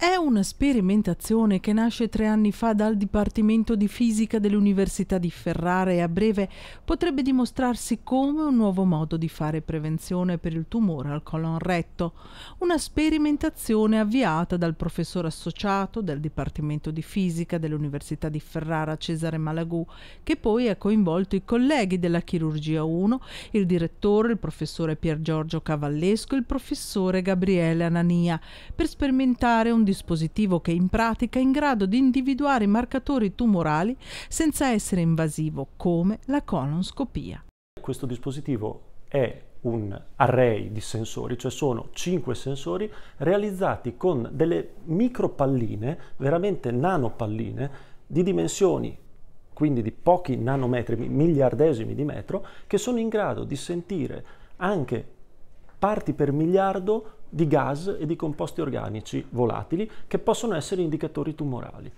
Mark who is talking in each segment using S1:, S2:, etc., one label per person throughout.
S1: È una sperimentazione che nasce tre anni fa dal Dipartimento di Fisica dell'Università di Ferrara e a breve potrebbe dimostrarsi come un nuovo modo di fare prevenzione per il tumore al colon retto. Una sperimentazione avviata dal professore associato del Dipartimento di Fisica dell'Università di Ferrara Cesare Malagù, che poi ha coinvolto i colleghi della Chirurgia 1, il direttore, il professore Pier Giorgio Cavallesco e il professore Gabriele Anania, per sperimentare un dispositivo che in pratica è in grado di individuare i marcatori tumorali senza essere invasivo, come la colonscopia.
S2: Questo dispositivo è un array di sensori, cioè sono cinque sensori realizzati con delle micropalline, veramente nanopalline, di dimensioni quindi di pochi nanometri, miliardesimi di metro, che sono in grado di sentire anche parti per miliardo di gas e di composti organici volatili che possono essere indicatori tumorali.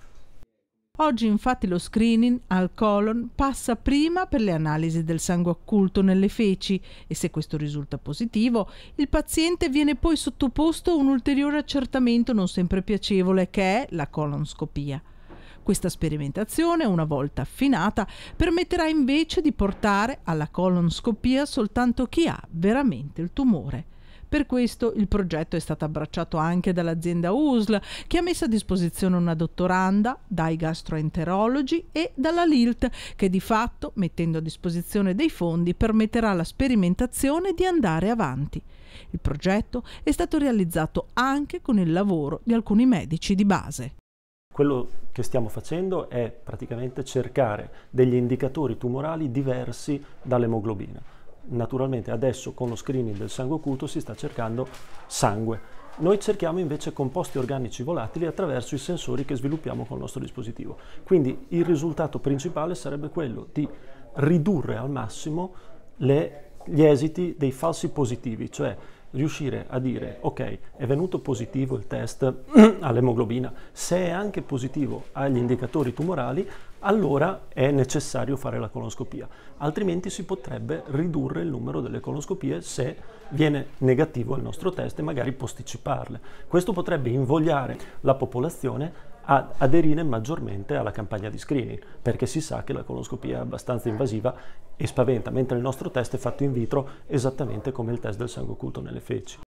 S1: Oggi infatti lo screening al colon passa prima per le analisi del sangue occulto nelle feci e se questo risulta positivo il paziente viene poi sottoposto a un ulteriore accertamento non sempre piacevole che è la colonscopia. Questa sperimentazione, una volta affinata, permetterà invece di portare alla colonscopia soltanto chi ha veramente il tumore. Per questo il progetto è stato abbracciato anche dall'azienda USL, che ha messo a disposizione una dottoranda, dai gastroenterologi e dalla LILT, che di fatto, mettendo a disposizione dei fondi, permetterà alla sperimentazione di andare avanti. Il progetto è stato realizzato anche con il lavoro di alcuni medici di base.
S2: Quello che stiamo facendo è praticamente cercare degli indicatori tumorali diversi dall'emoglobina naturalmente adesso con lo screening del sangue occulto si sta cercando sangue. Noi cerchiamo invece composti organici volatili attraverso i sensori che sviluppiamo con il nostro dispositivo. Quindi il risultato principale sarebbe quello di ridurre al massimo le, gli esiti dei falsi positivi, cioè riuscire a dire ok è venuto positivo il test all'emoglobina, se è anche positivo agli indicatori tumorali, allora è necessario fare la coloscopia altrimenti si potrebbe ridurre il numero delle coloscopie se viene negativo il nostro test e magari posticiparle. Questo potrebbe invogliare la popolazione aderire maggiormente alla campagna di screening, perché si sa che la coloscopia è abbastanza invasiva e spaventa, mentre il nostro test è fatto in vitro esattamente come il test del sangue occulto nelle feci.